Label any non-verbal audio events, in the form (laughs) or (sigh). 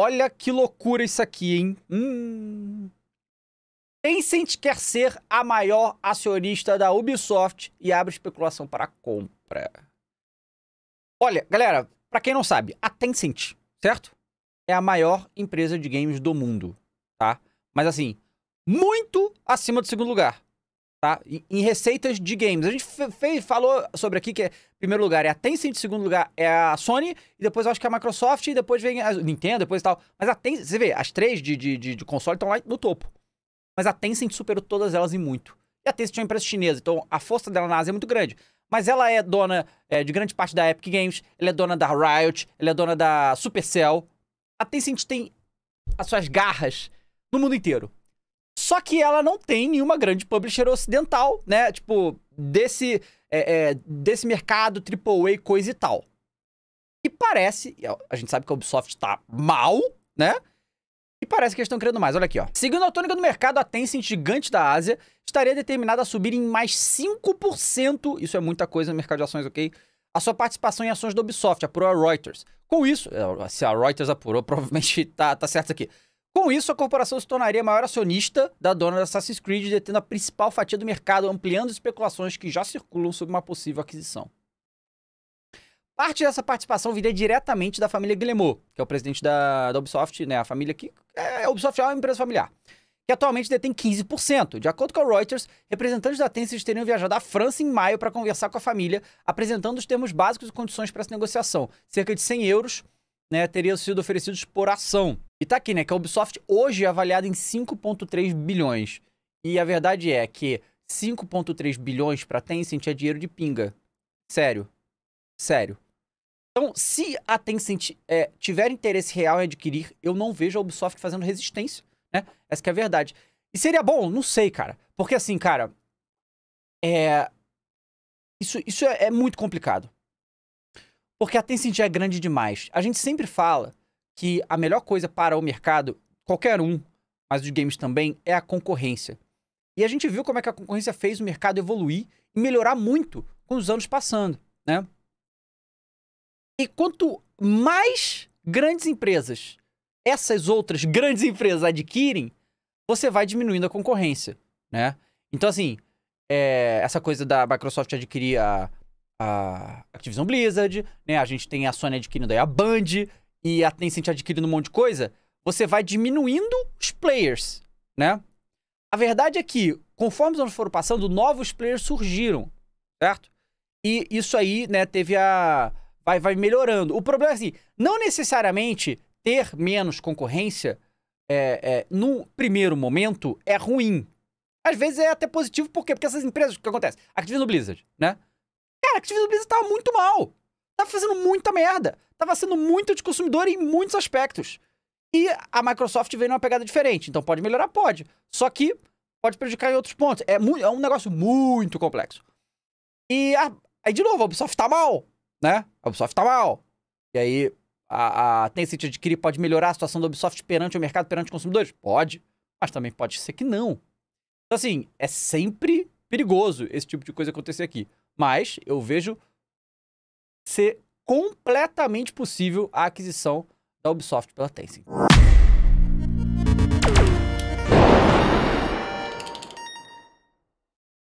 Olha que loucura isso aqui, hein? Hum. Tencent quer ser a maior acionista da Ubisoft e abre especulação para compra. Olha, galera, para quem não sabe, a Tencent, certo? É a maior empresa de games do mundo, tá? Mas assim, muito acima do segundo lugar tá? Em, em receitas de games. A gente fez, falou sobre aqui que é, em primeiro lugar é a Tencent, em segundo lugar é a Sony, e depois eu acho que é a Microsoft, e depois vem a Nintendo, depois e tal. Mas a Tencent, você vê, as três de, de, de, de console estão lá no topo. Mas a Tencent superou todas elas em muito. E a Tencent é uma empresa chinesa, então a força dela na Ásia é muito grande. Mas ela é dona é, de grande parte da Epic Games, ela é dona da Riot, ela é dona da Supercell. A Tencent tem as suas garras no mundo inteiro. Só que ela não tem nenhuma grande publisher ocidental, né? Tipo, desse, é, é, desse mercado AAA, coisa e tal. E parece, a gente sabe que a Ubisoft tá mal, né? E parece que eles estão querendo mais. Olha aqui, ó. Seguindo a tônica do mercado, a Tencent, gigante da Ásia, estaria determinada a subir em mais 5%, isso é muita coisa no mercado de ações, ok? A sua participação em ações da Ubisoft, apurou a Reuters. Com isso, é, se a Reuters apurou, (laughs) provavelmente tá, tá certo aqui. Com isso, a corporação se tornaria a maior acionista da dona da Assassin's Creed, detendo a principal fatia do mercado, ampliando especulações que já circulam sobre uma possível aquisição. Parte dessa participação viria diretamente da família Guillemot, que é o presidente da, da Ubisoft, né? A família que. É, é a Ubisoft é uma empresa familiar que atualmente detém 15%. De acordo com a Reuters, representantes da Tencent teriam viajado à França em maio para conversar com a família, apresentando os termos básicos e condições para essa negociação, cerca de 100 euros né, teriam sido oferecidos por ação. E tá aqui, né, que a Ubisoft hoje é avaliada em 5.3 bilhões. E a verdade é que 5.3 bilhões para Tencent é dinheiro de pinga. Sério. Sério. Então, se a Tencent é, tiver interesse real em adquirir, eu não vejo a Ubisoft fazendo resistência, né? Essa é a verdade. E seria bom? Não sei, cara. Porque assim, cara, é... Isso, isso é, é muito complicado. Porque a Tencent é grande demais. A gente sempre fala que a melhor coisa para o mercado, qualquer um, mas de games também, é a concorrência. E a gente viu como é que a concorrência fez o mercado evoluir e melhorar muito com os anos passando, né? E quanto mais grandes empresas, essas outras grandes empresas adquirem, você vai diminuindo a concorrência, né? Então, assim, é, essa coisa da Microsoft adquirir a, a Activision Blizzard, né? A gente tem a Sony adquirindo aí a Band e a Tencent adquirindo um monte de coisa. Você vai diminuindo os players, né? A verdade é que, conforme os anos foram passando, novos players surgiram, certo? E isso aí, né, teve a... Vai, vai melhorando. O problema é assim, não necessariamente ter menos concorrência é, é, no primeiro momento é ruim. Às vezes é até positivo, por quê? Porque essas empresas, o que acontece? Activision Blizzard, né? Cara, a Activision Blizzard tava muito mal. Tava fazendo muita merda. Tava sendo muito de consumidor em muitos aspectos. E a Microsoft veio numa pegada diferente. Então pode melhorar? Pode. Só que pode prejudicar em outros pontos. É, é um negócio muito complexo. E a, aí, de novo, a Ubisoft tá mal, né? A Ubisoft tá mal. E aí, a, a Tencent adquirir pode melhorar a situação da Ubisoft perante o mercado, perante os consumidores? Pode. Mas também pode ser que não. Então, assim, é sempre perigoso esse tipo de coisa acontecer aqui. Mas eu vejo ser completamente possível a aquisição da Ubisoft pela Tencent.